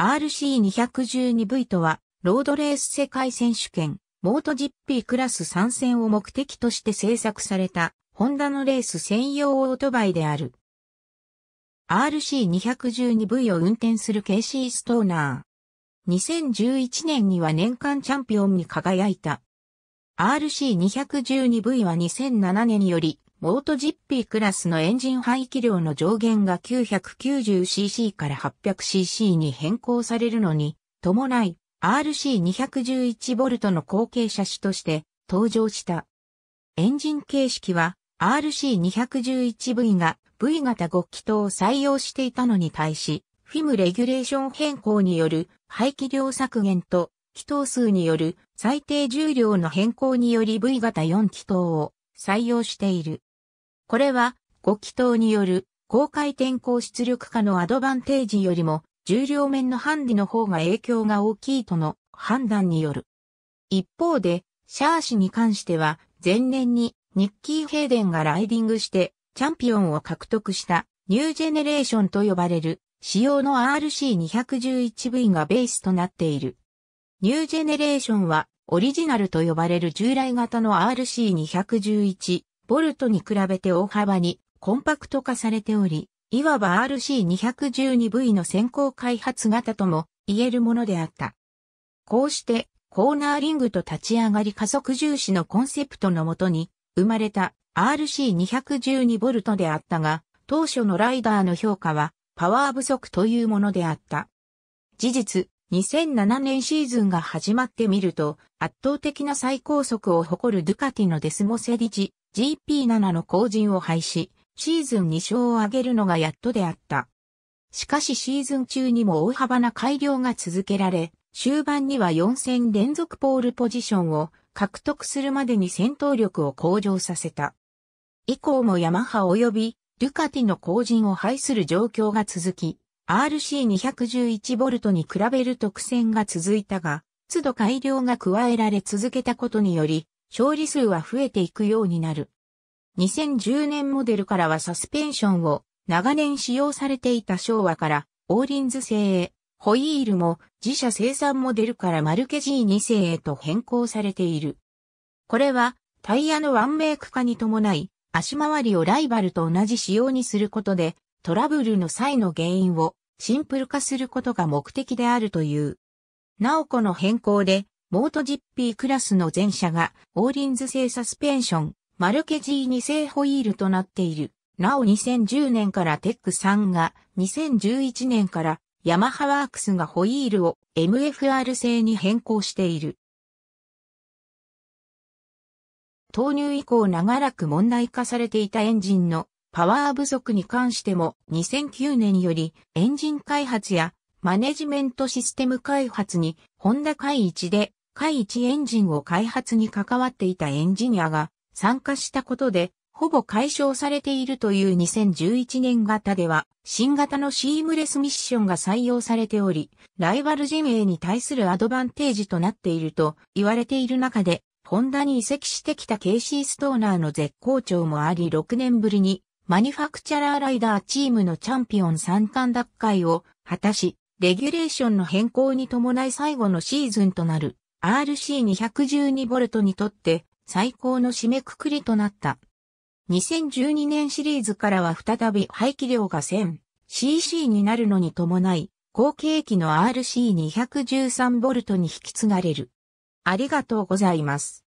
RC212V とは、ロードレース世界選手権、モート GP クラス参戦を目的として制作された、ホンダのレース専用オートバイである。RC212V を運転するケイシー・ストーナー。2011年には年間チャンピオンに輝いた。RC212V は2007年よりモートジッピークラスのエンジン排気量の上限が 990cc から 800cc に変更されるのに、伴い RC211V の後継車種として登場した。エンジン形式は RC211V が V 型5気筒を採用していたのに対し、フィムレギュレーション変更による排気量削減と気筒数による最低重量の変更により V 型4気筒を採用している。これは、ご祈祷による高回転高出力化のアドバンテージよりも重量面のハンディの方が影響が大きいとの判断による。一方で、シャーシに関しては、前年にニッキー・ヘイデンがライディングしてチャンピオンを獲得したニュージェネレーションと呼ばれる仕様の RC211V がベースとなっている。ニュージェネレーションはオリジナルと呼ばれる従来型の RC211 ボルトに比べて大幅にコンパクト化されており、いわば RC212V の先行開発型とも言えるものであった。こうして、コーナーリングと立ち上がり加速重視のコンセプトのもとに生まれた RC212V であったが、当初のライダーの評価はパワー不足というものであった。事実、2007年シーズンが始まってみると、圧倒的な最高速を誇るドゥカティのデスモセディ GP7 の後陣を廃し、シーズン2勝を挙げるのがやっとであった。しかしシーズン中にも大幅な改良が続けられ、終盤には4戦連続ポールポジションを獲得するまでに戦闘力を向上させた。以降もヤマハ及びルカティの後陣を廃する状況が続き、RC211V に比べる特選が続いたが、都度改良が加えられ続けたことにより、勝利数は増えていくようになる。2010年モデルからはサスペンションを長年使用されていた昭和からオーリンズ製へ、ホイールも自社生産モデルからマルケ G2 製へと変更されている。これはタイヤのワンメイク化に伴い足回りをライバルと同じ仕様にすることでトラブルの際の原因をシンプル化することが目的であるという。なおこの変更でモートジッピークラスの前車が、オーリンズ製サスペンション、マルケジー2製ホイールとなっている。なお2010年からテック3が、2011年からヤマハワークスがホイールを MFR 製に変更している。投入以降長らく問題化されていたエンジンのパワー不足に関しても2009年よりエンジン開発やマネジメントシステム開発にホンダ会一で海一エンジンを開発に関わっていたエンジニアが参加したことで、ほぼ解消されているという2011年型では、新型のシームレスミッションが採用されており、ライバル陣営に対するアドバンテージとなっていると言われている中で、ホンダに移籍してきたケイシー・ストーナーの絶好調もあり6年ぶりに、マニファクチャラーライダーチームのチャンピオン三冠奪回を果たし、レギュレーションの変更に伴い最後のシーズンとなる RC212V にとって最高の締めくくりとなった。2012年シリーズからは再び排気量が 1000cc になるのに伴い、後継機の RC213V に引き継がれる。ありがとうございます。